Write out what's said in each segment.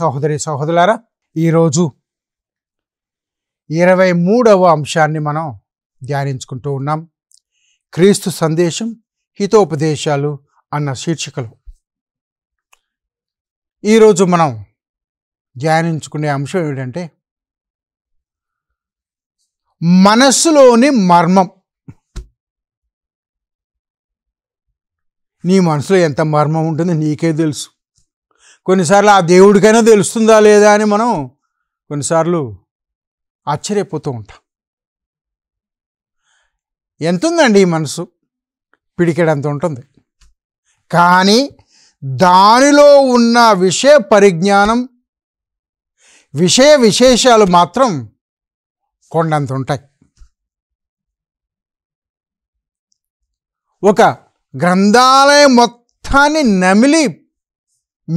సహోదరి సహోదరులారా ఈరోజు ఇరవై మూడవ అంశాన్ని మనం ధ్యానించుకుంటూ ఉన్నాం క్రీస్తు సందేశం హితోపదేశాలు అన్న శీర్షికలు ఈరోజు మనం ధ్యానించుకునే అంశం ఏమిటంటే మనస్సులోని మర్మం నీ మనసులో ఎంత మర్మం ఉంటుందో నీకే తెలుసు కొన్నిసార్లు ఆ దేవుడికైనా తెలుస్తుందా లేదా అని మనం కొన్నిసార్లు ఆశ్చర్యపోతూ ఉంటాం ఎంతుందండి ఈ మనసు పిడికెడంత ఉంటుంది కానీ దానిలో ఉన్న విషయ పరిజ్ఞానం విషయ విశేషాలు మాత్రం కొండంత ఉంటాయి ఒక గ్రంథాలయం మొత్తాన్ని నమిలి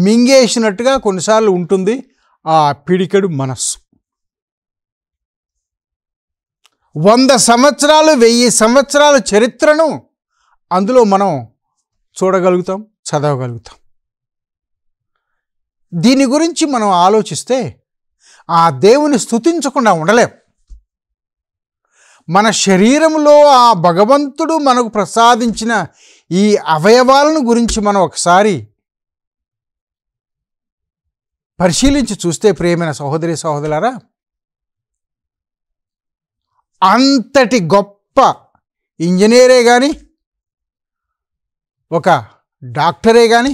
మింగేసినట్టుగా కొన్నిసార్లు ఉంటుంది ఆ పిడికెడు మనస్సు వంద సంవత్సరాలు వెయ్యి సంవత్సరాల చరిత్రను అందులో మనం చూడగలుగుతాం చదవగలుగుతాం దీని గురించి మనం ఆలోచిస్తే ఆ దేవుని స్థుతించకుండా ఉండలేం మన శరీరంలో ఆ భగవంతుడు మనకు ప్రసాదించిన ఈ అవయవాలను గురించి మనం ఒకసారి పరిశీలించి చూస్తే ప్రియమైన సహోదరి సహోదరులారా అంతటి గొప్ప ఇంజనీరే కానీ ఒక డాక్టరే కానీ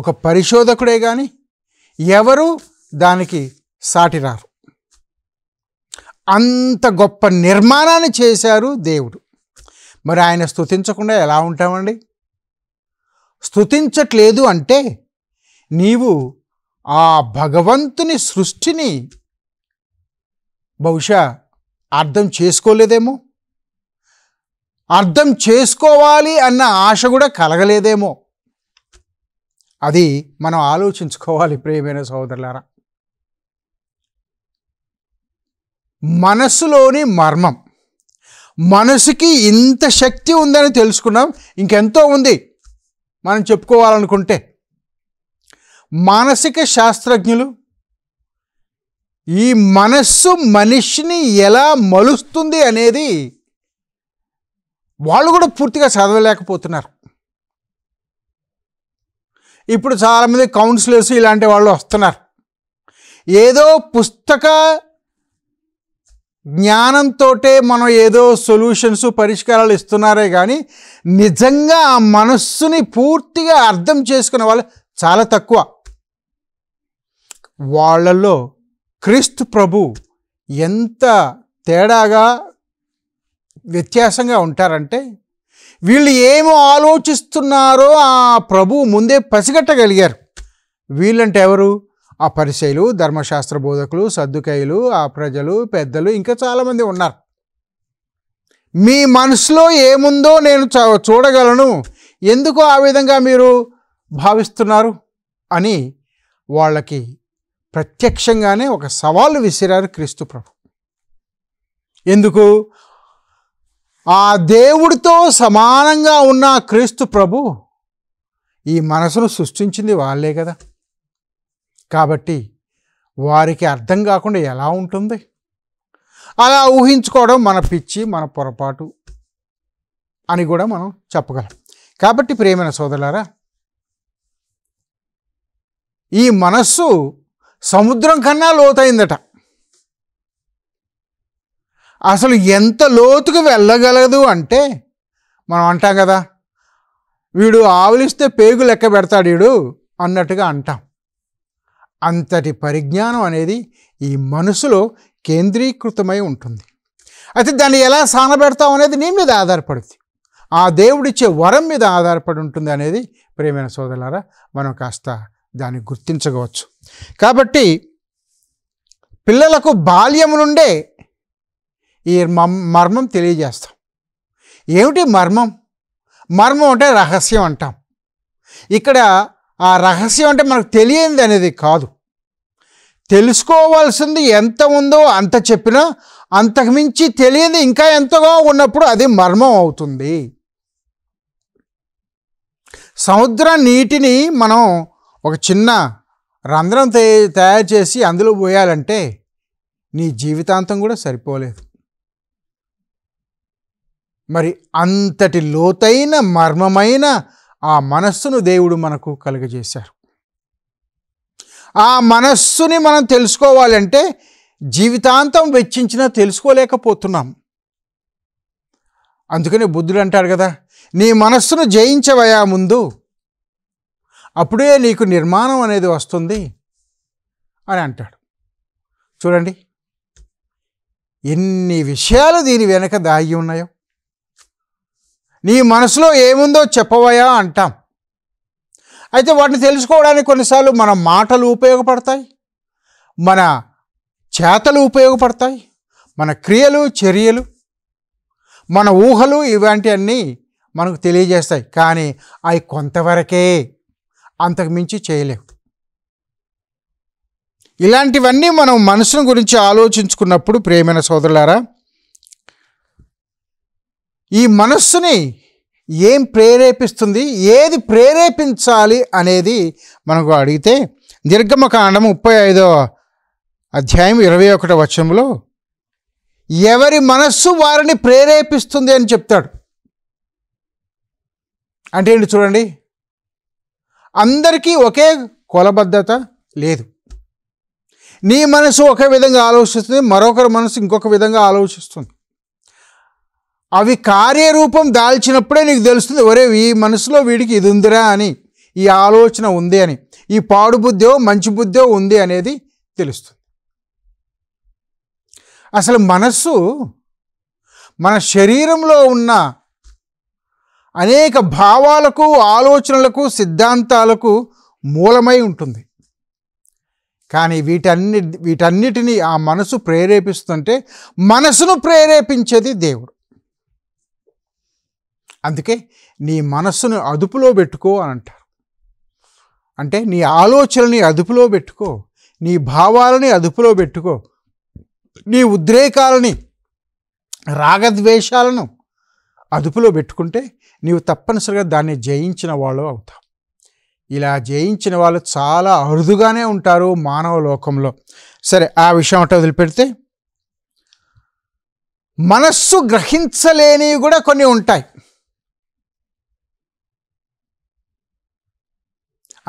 ఒక పరిశోధకుడే కానీ ఎవరు దానికి సాటిరారు అంత గొప్ప నిర్మాణాన్ని చేశారు దేవుడు మరి ఆయన స్థుతించకుండా ఎలా ఉంటామండి స్థుతించట్లేదు అంటే నీవు ఆ భగవంతుని సృష్టిని బహుశా అర్థం చేసుకోలేదేమో అర్థం చేసుకోవాలి అన్న ఆశ కూడా కలగలేదేమో అది మనం ఆలోచించుకోవాలి ప్రియమైన సోదరులారా మనసులోని మర్మం మనసుకి ఇంత శక్తి ఉందని తెలుసుకున్నాం ఇంకెంతో ఉంది మనం చెప్పుకోవాలనుకుంటే మానసిక శాస్త్రజ్ఞులు ఈ మనస్సు మనిషిని ఎలా మలుస్తుంది అనేది వాళ్ళు కూడా పూర్తిగా చదవలేకపోతున్నారు ఇప్పుడు చాలామంది కౌన్సిలర్స్ ఇలాంటి వాళ్ళు వస్తున్నారు ఏదో పుస్తక జ్ఞానంతో మనం ఏదో సొల్యూషన్స్ పరిష్కారాలు ఇస్తున్నారే కానీ నిజంగా ఆ మనస్సుని పూర్తిగా అర్థం చేసుకునే వాళ్ళు చాలా తక్కువ వాళ్ళలో క్రీస్తు ప్రభు ఎంత తేడాగా వ్యత్యాసంగా ఉంటారంటే వీళ్ళు ఏమో ఆలోచిస్తున్నారో ఆ ప్రభు ముందే పసిగట్టగలిగారు వీళ్ళంటే ఎవరు ఆ పరిశైలు ధర్మశాస్త్ర బోధకులు సర్దుకైలు ఆ ప్రజలు పెద్దలు ఇంకా చాలామంది ఉన్నారు మీ మనసులో ఏముందో నేను చూడగలను ఎందుకు ఆ విధంగా మీరు భావిస్తున్నారు అని వాళ్ళకి ప్రత్యక్షంగానే ఒక సవాలు విసిరారు క్రీస్తు ప్రభు ఎందుకు ఆ దేవుడితో సమానంగా ఉన్న క్రీస్తు ప్రభు ఈ మనసును సృష్టించింది వాళ్ళే కదా కాబట్టి వారికి అర్థం కాకుండా ఎలా ఉంటుంది అలా ఊహించుకోవడం మన పిచ్చి మన పొరపాటు అని కూడా మనం చెప్పగలం కాబట్టి ప్రేమైన సోదరులారా ఈ మనస్సు సముద్రం కన్నా లోతైందట అసలు ఎంత లోతుకు వెళ్ళగలదు అంటే మనం అంటాం కదా వీడు ఆవులిస్తే పేగు లెక్క పెడతాడు వీడు అన్నట్టుగా అంటాం అంతటి పరిజ్ఞానం అనేది ఈ మనసులో కేంద్రీకృతమై ఉంటుంది అయితే దాన్ని ఎలా సానబెడతాం అనేది నీ మీద ఆధారపడుతుంది ఆ దేవుడిచ్చే వరం మీద ఆధారపడి ఉంటుంది అనేది ప్రేమైన సోదరులారా మనం కాస్త దాన్ని గుర్తించవచ్చు కాబట్టి పిల్లలకు బాల్యము నుండే ఈ మర్మం తెలియజేస్తాం ఏమిటి మర్మం మర్మం అంటే రహస్యం అంటాం ఇక్కడ ఆ రహస్యం అంటే మనకు తెలియంది అనేది కాదు తెలుసుకోవాల్సింది ఎంత ఉందో అంత చెప్పినా అంతకుమించి తెలియని ఇంకా ఎంతగా ఉన్నప్పుడు అది మర్మం అవుతుంది సముద్ర నీటిని మనం ఒక చిన్న రంధ్రం తయారు చేసి అందులో పోయాలంటే నీ జీవితాంతం కూడా సరిపోలేదు మరి అంతటి లోతైన మర్మమైన ఆ మనస్సును దేవుడు మనకు కలుగజేశారు ఆ మనస్సుని మనం తెలుసుకోవాలంటే జీవితాంతం వెచ్చించినా తెలుసుకోలేకపోతున్నాం అందుకని బుద్ధుడు అంటాడు కదా నీ మనస్సును జయించవయా ముందు అప్పుడే నీకు నిర్మాణం అనేది వస్తుంది అని అంటాడు చూడండి ఎన్ని విషయాలు దీని వెనక దాగి ఉన్నాయో నీ మనసులో ఏముందో చెప్పవయా అంటాం అయితే వాటిని తెలుసుకోవడానికి కొన్నిసార్లు మన మాటలు ఉపయోగపడతాయి మన చేతలు ఉపయోగపడతాయి మన క్రియలు చర్యలు మన ఊహలు ఇలాంటివన్నీ మనకు తెలియజేస్తాయి కానీ అవి కొంతవరకే అంతకుమించి చేయలేవు ఇలాంటివన్నీ మనం మనసును గురించి ఆలోచించుకున్నప్పుడు ప్రేమైన సోదరులారా ఈ మనస్సుని ఏం ప్రేరేపిస్తుంది ఏది ప్రేరేపించాలి అనేది మనకు అడిగితే నిర్గమకాండం ముప్పై ఐదవ అధ్యాయం ఇరవై ఒకటో వచనంలో ఎవరి మనస్సు వారిని ప్రేరేపిస్తుంది అని చెప్తాడు అంటే ఏంటి చూడండి అందరికీ ఒకే కులబద్ధత లేదు నీ మనసు ఒక విధంగా ఆలోచిస్తుంది మరొకరి మనసు ఇంకొక విధంగా ఆలోచిస్తుంది అవి కార్యరూపం దాల్చినప్పుడే నీకు తెలుస్తుంది ఒరే ఈ మనసులో వీడికి ఇది ఉందిరా అని ఈ ఆలోచన ఉంది అని ఈ పాడు బుద్ధో మంచి బుద్ధో ఉంది అనేది తెలుస్తుంది అసలు మనస్సు మన శరీరంలో ఉన్న అనేక భావాలకు ఆలోచనలకు సిద్ధాంతాలకు మూలమై ఉంటుంది కానీ వీటన్ని వీటన్నిటినీ ఆ మనసు ప్రేరేపిస్తుంటే మనసును ప్రేరేపించేది దేవుడు అందుకే నీ మనస్సును అదుపులో పెట్టుకో అని అంటారు అంటే నీ ఆలోచనని అదుపులో పెట్టుకో నీ భావాలని అదుపులో పెట్టుకో నీ ఉద్రేకాలని రాగద్వేషాలను అదుపులో పెట్టుకుంటే నీవు తప్పనిసరిగా దాన్ని జయించిన వాళ్ళు అవుతావు ఇలా జయించిన వాళ్ళు చాలా అరుదుగానే ఉంటారు మానవ లోకంలో సరే ఆ విషయం అంటే వదిలిపెడితే మనస్సు గ్రహించలేనివి కూడా కొన్ని ఉంటాయి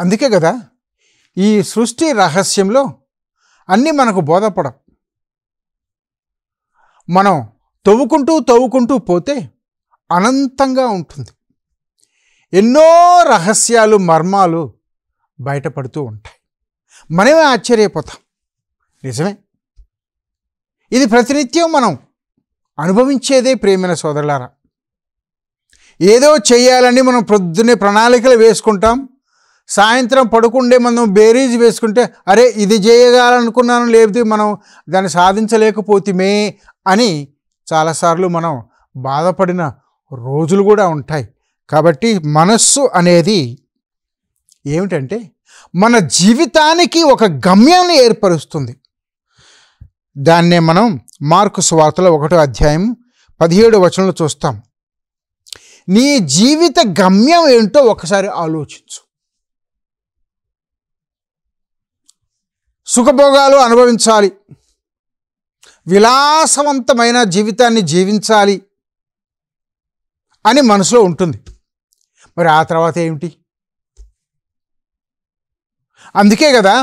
అందుకే కదా ఈ సృష్టి రహస్యంలో అన్నీ మనకు బోధపడం మనం తవ్వుకుంటూ తవ్వుకుంటూ పోతే అనంతంగా ఉంటుంది ఎన్నో రహస్యాలు మర్మాలు బయటపడుతూ ఉంటాయి మనమే ఆశ్చర్యపోతాం నిజమే ఇది ప్రతినిత్యం మనం అనుభవించేదే ప్రేమైన సోదరులారా ఏదో చేయాలని మనం ప్రొద్దునే ప్రణాళికలు వేసుకుంటాం సాయంత్రం పడుకుండే మనం బేరీజ్ వేసుకుంటే అరే ఇది చేయగాలనుకున్నాను లేదు మనం దాన్ని సాధించలేకపోతేమే అని చాలాసార్లు మనం బాధపడిన రోజులు కూడా ఉంటాయి కాబట్టి మనస్సు అనేది ఏమిటంటే మన జీవితానికి ఒక గమ్యాన్ని ఏర్పరుస్తుంది దాన్నే మనం మార్కు స్వార్తలో ఒకటో అధ్యాయం పదిహేడు వచనంలో చూస్తాం నీ జీవిత గమ్యం ఏంటో ఒకసారి ఆలోచించు సుఖభోగాలు అనుభవించాలి విలాసవంతమైన జీవితాన్ని జీవించాలి అని మనసులో ఉంటుంది మరి ఆ తర్వాత ఏమిటి అందుకే కదా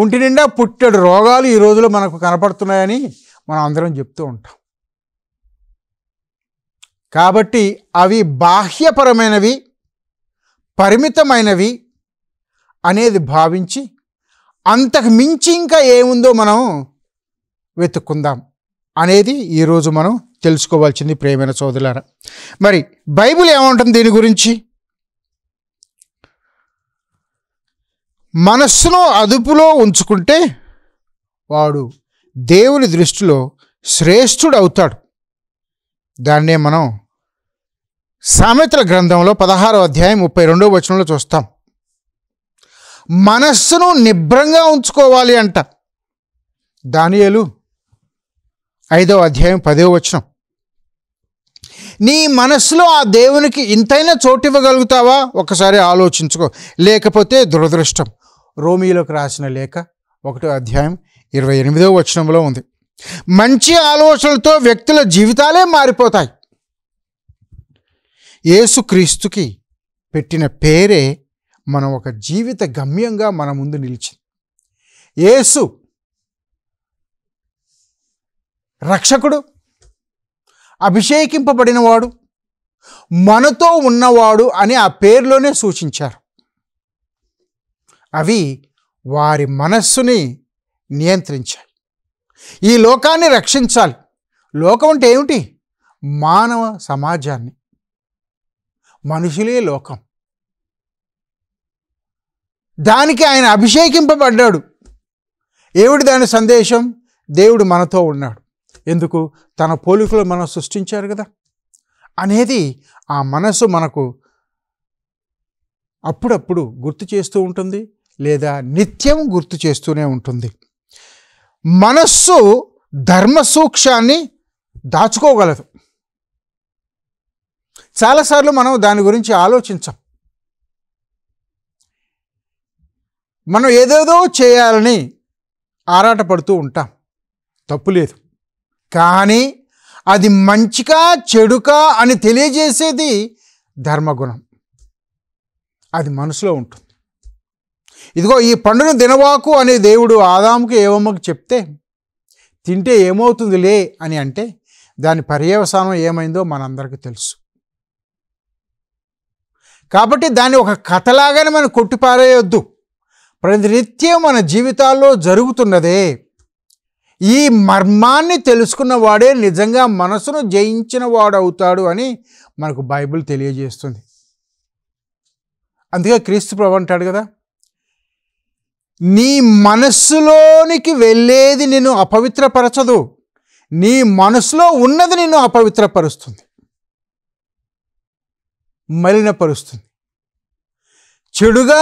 ఒంటి నిండా పుట్టడు రోగాలు ఈ రోజులో మనకు కనపడుతున్నాయని మనం అందరం చెప్తూ ఉంటాం కాబట్టి అవి బాహ్యపరమైనవి పరిమితమైనవి అనేది భావించి అంతకు మించి ఇంకా ఏముందో మనం వెతుక్కుందాం అనేది ఈరోజు మనం తెలుసుకోవాల్సింది ప్రేమైన సోదరులారా మరి బైబిల్ ఏమంటుంది దీని గురించి మనస్సును అదుపులో ఉంచుకుంటే వాడు దేవుని దృష్టిలో శ్రేష్ఠుడు అవుతాడు దాన్నే మనం సామెతల గ్రంథంలో పదహారో అధ్యాయం ముప్పై రెండో వచనంలో చూస్తాం మనస్సును నిభ్రంగా ఉంచుకోవాలి అంట దానియలు ఐదో అధ్యాయం పదో వచనం నీ మనసులో ఆ దేవునికి ఇంతైనా చోటు ఇవ్వగలుగుతావా ఒకసారి ఆలోచించుకో లేకపోతే దురదృష్టం రోమిలోకి రాసిన లేఖ ఒకటో అధ్యాయం ఇరవై ఎనిమిదో వచనంలో ఉంది మంచి ఆలోచనలతో వ్యక్తుల జీవితాలే మారిపోతాయి క్రీస్తుకి పెట్టిన పేరే మనం ఒక జీవిత గమ్యంగా మన ముందు నిలిచింది ఏసు రక్షకుడు అభిషేకింపబడినవాడు మనతో ఉన్నవాడు అని ఆ పేరులోనే సూచించారు అవి వారి మనస్సుని నియంత్రించాలి ఈ లోకాన్ని రక్షించాలి లోకం అంటే ఏమిటి మానవ సమాజాన్ని మనుషులే లోకం దానికి ఆయన అభిషేకింపబడ్డాడు ఏమిటి దాని సందేశం దేవుడు మనతో ఉన్నాడు ఎందుకు తన పోలికలు మనం సృష్టించారు కదా అనేది ఆ మనసు మనకు అప్పుడప్పుడు గుర్తు చేస్తూ ఉంటుంది లేదా నిత్యం గుర్తు చేస్తూనే ఉంటుంది మనస్సు ధర్మ దాచుకోగలదు చాలాసార్లు మనం దాని గురించి ఆలోచించాం మనం ఏదేదో చేయాలని ఆరాటపడుతూ ఉంటాం తప్పులేదు కానీ అది మంచికా చెడుకా అని తెలియజేసేది ధర్మగుణం అది మనసులో ఉంటుంది ఇదిగో ఈ పండును దినవాకు అనే దేవుడు ఆదాముకు ఏమమ్మకు చెప్తే తింటే ఏమవుతుందిలే అని అంటే దాని పర్యవసానం ఏమైందో మనందరికీ తెలుసు కాబట్టి దాన్ని ఒక కథలాగానే మనం కొట్టిపారేయొద్దు ప్రతినిత్యం మన జీవితాల్లో జరుగుతున్నదే ఈ మర్మాన్ని తెలుసుకున్నవాడే నిజంగా మనసును జయించిన వాడు అవుతాడు అని మనకు బైబిల్ తెలియజేస్తుంది అందుకే క్రీస్తు ప్రభు అంటాడు కదా నీ మనస్సులోనికి వెళ్ళేది నిన్ను అపవిత్రపరచదు నీ మనసులో ఉన్నది నిన్ను అపవిత్రపరుస్తుంది మలినపరుస్తుంది చెడుగా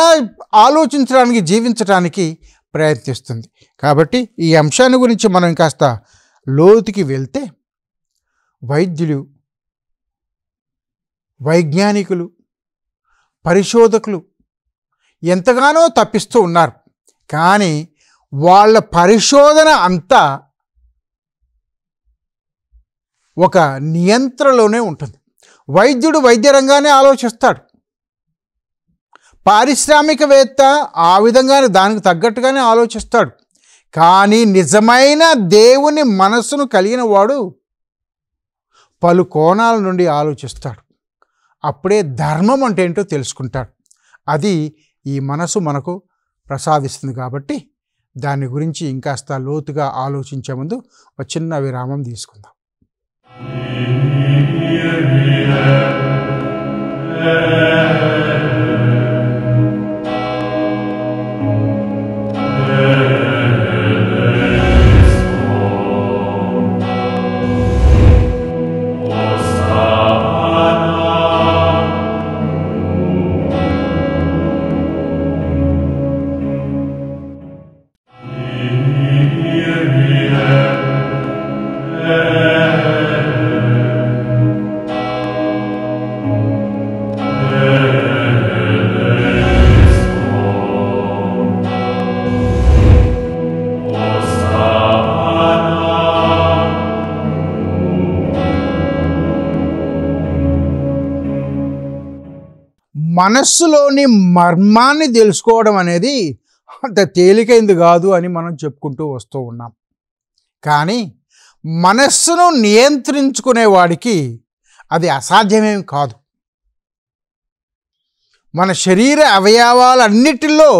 ఆలోచించడానికి జీవించడానికి ప్రయత్నిస్తుంది కాబట్టి ఈ అంశాన్ని గురించి మనం కాస్త లోతుకి వెళ్తే వైద్యులు వైజ్ఞానికులు పరిశోధకులు ఎంతగానో తప్పిస్తూ ఉన్నారు కానీ వాళ్ళ పరిశోధన అంతా ఒక నియంత్రణలోనే ఉంటుంది వైద్యుడు వైద్య రంగానే ఆలోచిస్తాడు పారిశ్రామికవేత్త ఆ విధంగానే దానికి తగ్గట్టుగానే ఆలోచిస్తాడు కానీ నిజమైన దేవుని మనస్సును కలిగిన వాడు పలు కోణాల నుండి ఆలోచిస్తాడు అప్పుడే ధర్మం అంటే ఏంటో తెలుసుకుంటాడు అది ఈ మనసు మనకు ప్రసాదిస్తుంది కాబట్టి దాని గురించి ఇంకాస్త లోతుగా ఆలోచించే ముందు ఒక చిన్న విరామం తీసుకుందాం Yeah. మనస్సులోని మర్మాన్ని తెలుసుకోవడం అనేది అంత తేలికైంది కాదు అని మనం చెప్పుకుంటూ వస్తూ ఉన్నాం కానీ మనస్సును నియంత్రించుకునే వాడికి అది అసాధ్యమేం కాదు మన శరీర అవయవాలన్నిటిలో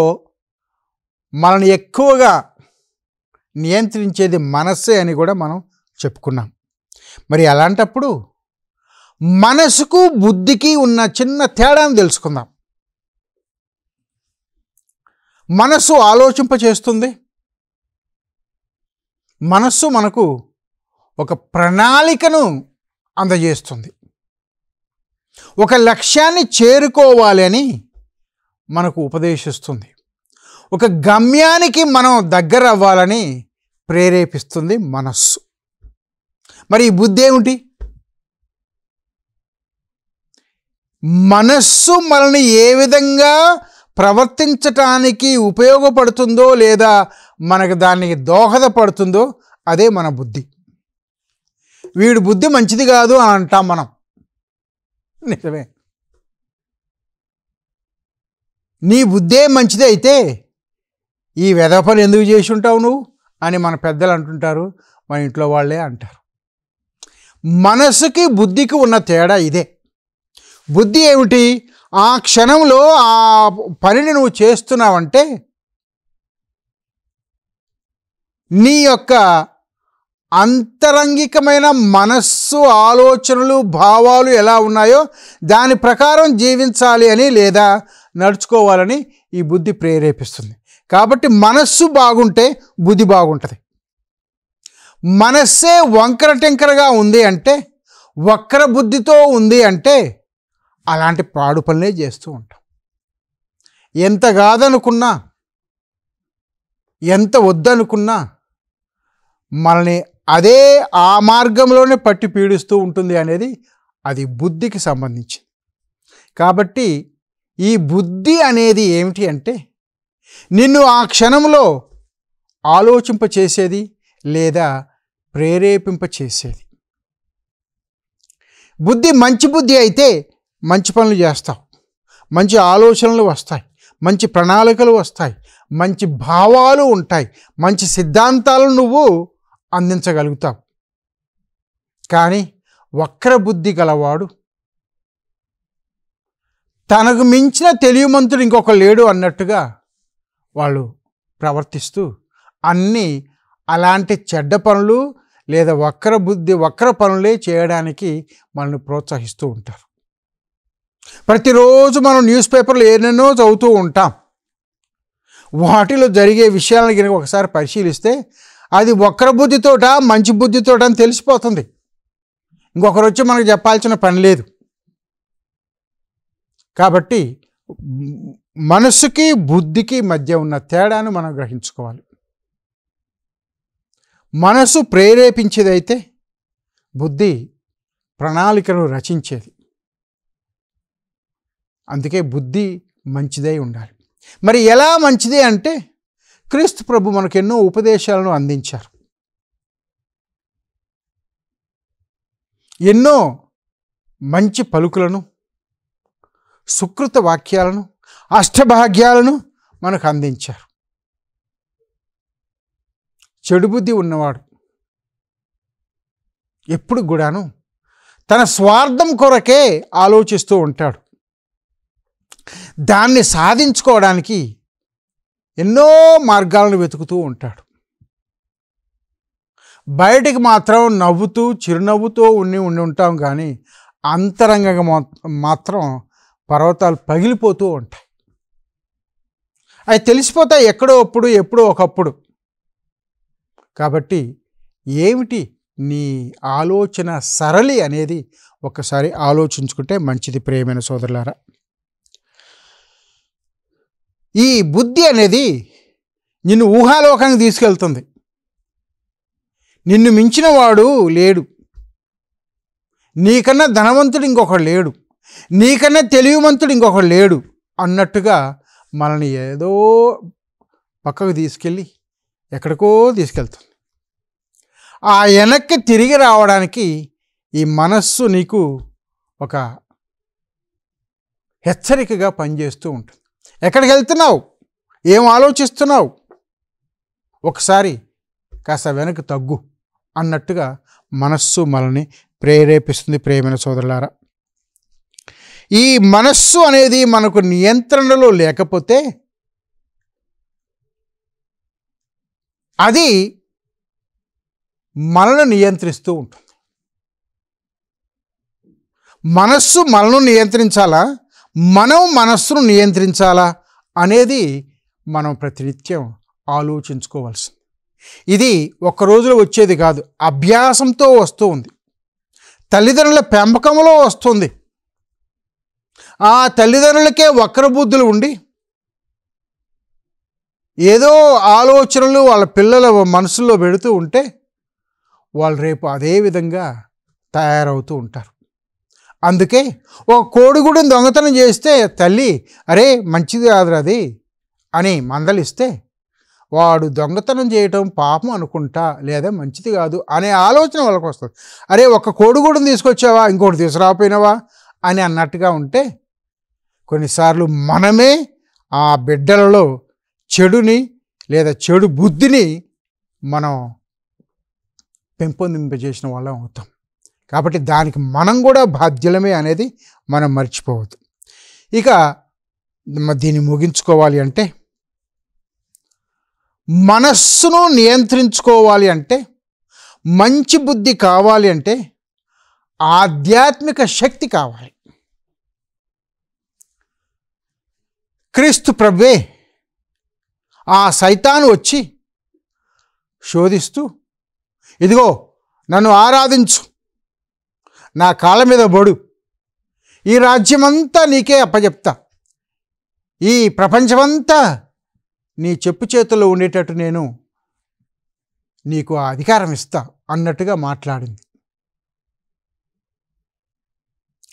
మనల్ని ఎక్కువగా నియంత్రించేది మనస్సే అని కూడా మనం చెప్పుకున్నాం మరి అలాంటప్పుడు మనసుకు బుద్ధికి ఉన్న చిన్న తేడాను తెలుసుకుందాం మనస్సు ఆలోచింపచేస్తుంది మనస్సు మనకు ఒక ప్రణాళికను అందజేస్తుంది ఒక లక్ష్యాన్ని చేరుకోవాలి అని మనకు ఉపదేశిస్తుంది ఒక గమ్యానికి మనం దగ్గర అవ్వాలని ప్రేరేపిస్తుంది మనస్సు మరి ఈ బుద్ధి ఏమిటి మనస్సు మనల్ని ఏ విధంగా ప్రవర్తించటానికి ఉపయోగపడుతుందో లేదా మనకు దానికి దోహదపడుతుందో అదే మన బుద్ధి వీడి బుద్ధి మంచిది కాదు అని అంటాం మనం నిజమే నీ బుద్ధే మంచిది అయితే ఈ పని ఎందుకు చేసి ఉంటావు నువ్వు అని మన పెద్దలు అంటుంటారు మన ఇంట్లో వాళ్ళే అంటారు మనసుకి బుద్ధికి ఉన్న తేడా ఇదే బుద్ధి ఏమిటి ఆ క్షణంలో ఆ పనిని నువ్వు చేస్తున్నావంటే నీ యొక్క అంతరంగికమైన మనస్సు ఆలోచనలు భావాలు ఎలా ఉన్నాయో దాని ప్రకారం జీవించాలి అని లేదా నడుచుకోవాలని ఈ బుద్ధి ప్రేరేపిస్తుంది కాబట్టి మనస్సు బాగుంటే బుద్ధి బాగుంటుంది మనస్సే వంకర టెంకరగా ఉంది అంటే వక్ర బుద్ధితో ఉంది అంటే అలాంటి పాడు పనులే చేస్తూ ఉంటాం ఎంత కాదనుకున్నా ఎంత వద్దనుకున్నా మనల్ని అదే ఆ మార్గంలోనే పట్టి పీడిస్తూ ఉంటుంది అనేది అది బుద్ధికి సంబంధించింది కాబట్టి ఈ బుద్ధి అనేది ఏమిటి అంటే నిన్ను ఆ క్షణంలో ఆలోచింపచేసేది లేదా ప్రేరేపింపచేసేది బుద్ధి మంచి బుద్ధి అయితే మంచి పనులు చేస్తావు మంచి ఆలోచనలు వస్తాయి మంచి ప్రణాళికలు వస్తాయి మంచి భావాలు ఉంటాయి మంచి సిద్ధాంతాలు నువ్వు అందించగలుగుతావు కానీ వక్రబుద్ధి గలవాడు తనకు మించిన తెలియమంతుడు ఇంకొక లేడు అన్నట్టుగా వాళ్ళు ప్రవర్తిస్తూ అన్నీ అలాంటి చెడ్డ పనులు లేదా వక్రబుద్ధి వక్ర పనులే చేయడానికి మనల్ని ప్రోత్సహిస్తూ ఉంటారు ప్రతిరోజు మనం న్యూస్ పేపర్లు ఎన్నెన్నో చదువుతూ ఉంటాం వాటిలో జరిగే విషయాలను కనుక ఒకసారి పరిశీలిస్తే అది ఒక్కర బుద్ధితోట మంచి బుద్ధితోట అని తెలిసిపోతుంది ఇంకొకరు వచ్చి మనకు చెప్పాల్సిన పని లేదు కాబట్టి మనసుకి బుద్ధికి మధ్య ఉన్న తేడాను మనం గ్రహించుకోవాలి మనసు ప్రేరేపించేదైతే బుద్ధి ప్రణాళికను రచించేది అందుకే బుద్ధి మంచిదై ఉండాలి మరి ఎలా మంచిది అంటే క్రీస్తు ప్రభు మనకు ఎన్నో ఉపదేశాలను అందించారు ఎన్నో మంచి పలుకులను సుకృత వాక్యాలను అష్టభాగ్యాలను మనకు అందించారు చెడు బుద్ధి ఉన్నవాడు ఎప్పుడు కూడాను తన స్వార్థం కొరకే ఆలోచిస్తూ ఉంటాడు దాన్ని సాధించుకోవడానికి ఎన్నో మార్గాలను వెతుకుతూ ఉంటాడు బయటికి మాత్రం నవ్వుతూ చిరునవ్వుతూ ఉండి ఉండి ఉంటాం కానీ అంతరంగంగా మాత్రం పర్వతాలు పగిలిపోతూ ఉంటాయి అవి తెలిసిపోతాయి ఎక్కడో అప్పుడు ఎప్పుడో ఒకప్పుడు కాబట్టి ఏమిటి నీ ఆలోచన సరళి అనేది ఒకసారి ఆలోచించుకుంటే మంచిది ప్రేమైన సోదరులారా ఈ బుద్ధి అనేది నిన్ను ఊహాలోకానికి తీసుకెళ్తుంది నిన్ను మించిన వాడు లేడు నీకన్నా ధనవంతుడు ఇంకొకడు లేడు నీకన్నా తెలివిమంతుడు ఇంకొకడు లేడు అన్నట్టుగా మనల్ని ఏదో పక్కకు తీసుకెళ్ళి ఎక్కడికో తీసుకెళ్తుంది ఆ వెనక్కి తిరిగి రావడానికి ఈ మనస్సు నీకు ఒక హెచ్చరికగా పనిచేస్తూ ఉంటుంది ఎక్కడికి వెళ్తున్నావు ఏం ఆలోచిస్తున్నావు ఒకసారి కాస్త వెనక్కి తగ్గు అన్నట్టుగా మనస్సు మనల్ని ప్రేరేపిస్తుంది ప్రేమైన సోదరులారా ఈ మనస్సు అనేది మనకు నియంత్రణలో లేకపోతే అది మనను నియంత్రిస్తూ ఉంటుంది మనస్సు మనను నియంత్రించాలా మనం మనస్సును నియంత్రించాలా అనేది మనం ప్రతినిత్యం ఆలోచించుకోవాల్సింది ఇది ఒక్కరోజులో రోజులో వచ్చేది కాదు అభ్యాసంతో వస్తూ ఉంది తల్లిదండ్రుల పెంపకంలో వస్తుంది ఆ తల్లిదండ్రులకే వక్ర బుద్ధులు ఉండి ఏదో ఆలోచనలు వాళ్ళ పిల్లల మనసులో పెడుతూ ఉంటే వాళ్ళు రేపు అదే విధంగా తయారవుతూ ఉంటారు అందుకే ఓ కోడిగూడని దొంగతనం చేస్తే తల్లి అరే మంచిది కాదురా అది అని మందలిస్తే వాడు దొంగతనం చేయటం పాపం అనుకుంటా లేదా మంచిది కాదు అనే ఆలోచన వాళ్ళకి వస్తుంది అరే ఒక కోడిగూడని తీసుకొచ్చావా ఇంకోటి తీసుకురాకపోయినావా అని అన్నట్టుగా ఉంటే కొన్నిసార్లు మనమే ఆ బిడ్డలలో చెడుని లేదా చెడు బుద్ధిని మనం పెంపొందింపజేసిన వాళ్ళం అవుతాం కాబట్టి దానికి మనం కూడా బాధ్యులమే అనేది మనం మర్చిపోవద్దు ఇక దీన్ని ముగించుకోవాలి అంటే మనస్సును నియంత్రించుకోవాలి అంటే మంచి బుద్ధి కావాలి అంటే ఆధ్యాత్మిక శక్తి కావాలి క్రీస్తు ప్రభే ఆ సైతాను వచ్చి శోధిస్తూ ఇదిగో నన్ను ఆరాధించు నా కాళ్ళ మీద బొడు ఈ రాజ్యమంతా నీకే అప్పజెప్తా ఈ ప్రపంచమంతా నీ చెప్పు చేతుల్లో ఉండేటట్టు నేను నీకు ఆ అధికారం ఇస్తా అన్నట్టుగా మాట్లాడింది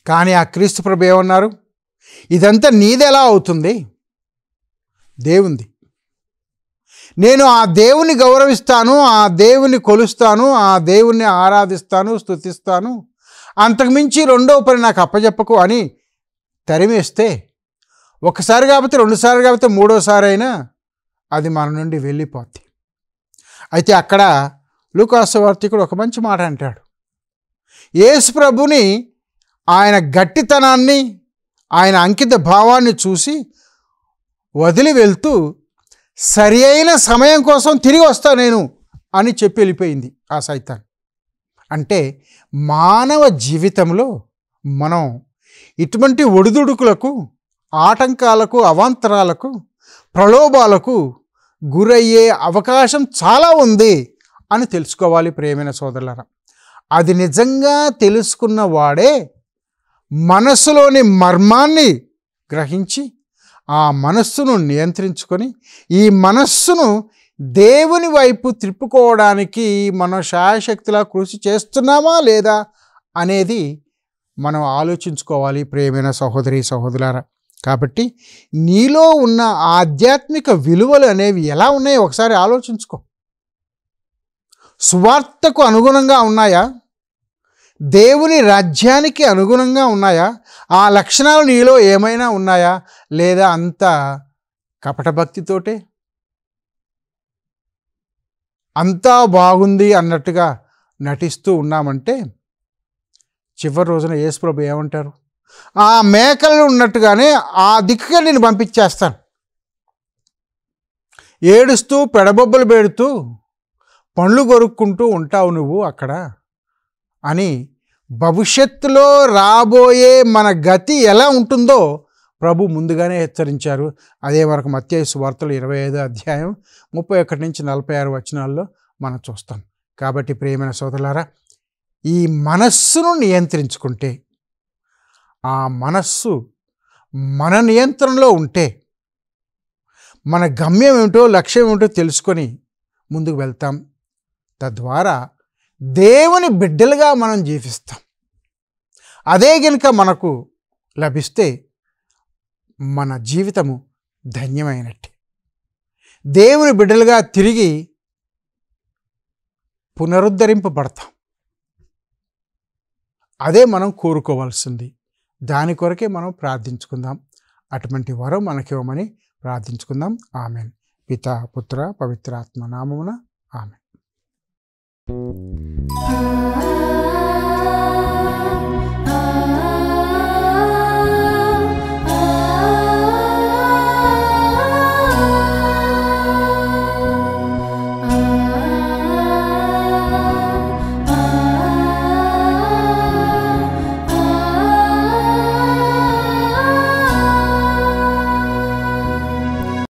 కానీ ఆ క్రీస్తు ప్రభు ఏమన్నారు ఇదంతా నీదెలా అవుతుంది దేవుంది నేను ఆ దేవుని గౌరవిస్తాను ఆ దేవుని కొలుస్తాను ఆ దేవుని ఆరాధిస్తాను స్థుతిస్తాను అంతకుమించి రెండో పని నాకు అప్పజెప్పకు అని తరిమేస్తే ఒకసారి కాకపోతే రెండుసార్లు కాకపోతే మూడోసారి అయినా అది మన నుండి వెళ్ళిపోద్ది అయితే అక్కడ లూకాసవార్తికుడు ఒక మంచి మాట అంటాడు యేసు ప్రభుని ఆయన గట్టితనాన్ని ఆయన అంకిత భావాన్ని చూసి వదిలి వెళ్తూ సరి అయిన సమయం కోసం తిరిగి వస్తా నేను అని చెప్పి వెళ్ళిపోయింది ఆ సైతాన్ అంటే మానవ జీవితంలో మనం ఇటువంటి ఒడిదుడుకులకు ఆటంకాలకు అవాంతరాలకు ప్రలోభాలకు గురయ్యే అవకాశం చాలా ఉంది అని తెలుసుకోవాలి ప్రేమైన సోదరులరా అది నిజంగా తెలుసుకున్న వాడే మనస్సులోని మర్మాన్ని గ్రహించి ఆ మనస్సును నియంత్రించుకొని ఈ మనస్సును దేవుని వైపు త్రిప్పుకోవడానికి మనం శాయశక్తిలా కృషి చేస్తున్నామా లేదా అనేది మనం ఆలోచించుకోవాలి ప్రేమైన సహోదరి సహోదరులారా కాబట్టి నీలో ఉన్న ఆధ్యాత్మిక విలువలు అనేవి ఎలా ఉన్నాయో ఒకసారి ఆలోచించుకో సువార్తకు అనుగుణంగా ఉన్నాయా దేవుని రాజ్యానికి అనుగుణంగా ఉన్నాయా ఆ లక్షణాలు నీలో ఏమైనా ఉన్నాయా లేదా అంత కపట భక్తితోటే అంతా బాగుంది అన్నట్టుగా నటిస్తూ ఉన్నామంటే చివరి రోజున యేసుప్రభు ఏమంటారు ఆ మేకలు ఉన్నట్టుగానే ఆ దిక్కుగా నేను పంపించేస్తాను ఏడుస్తూ పెడబొబ్బలు పెడుతూ పండ్లు కొరుక్కుంటూ ఉంటావు నువ్వు అక్కడ అని భవిష్యత్తులో రాబోయే మన గతి ఎలా ఉంటుందో ప్రభు ముందుగానే హెచ్చరించారు అదే వరకు మత్య వార్తలు ఇరవై ఐదో అధ్యాయం ముప్పై ఒకటి నుంచి నలభై ఆరు వచనాల్లో మనం చూస్తాం కాబట్టి ప్రియమైన సోదరులారా ఈ మనస్సును నియంత్రించుకుంటే ఆ మనస్సు మన నియంత్రణలో ఉంటే మన గమ్యం ఏమిటో లక్ష్యం ఏమిటో తెలుసుకొని ముందుకు వెళ్తాం తద్వారా దేవుని బిడ్డలుగా మనం జీవిస్తాం అదే గనుక మనకు లభిస్తే మన జీవితము ధన్యమైనట్టే దేవుని బిడ్డలుగా తిరిగి పునరుద్ధరింపబడతాం అదే మనం కోరుకోవాల్సింది దాని కొరకే మనం ప్రార్థించుకుందాం అటువంటి వరం మనకివ్వమని ప్రార్థించుకుందాం ఆమెన్ పిత పుత్ర పవిత్రాత్మ నామమున ఆమెన్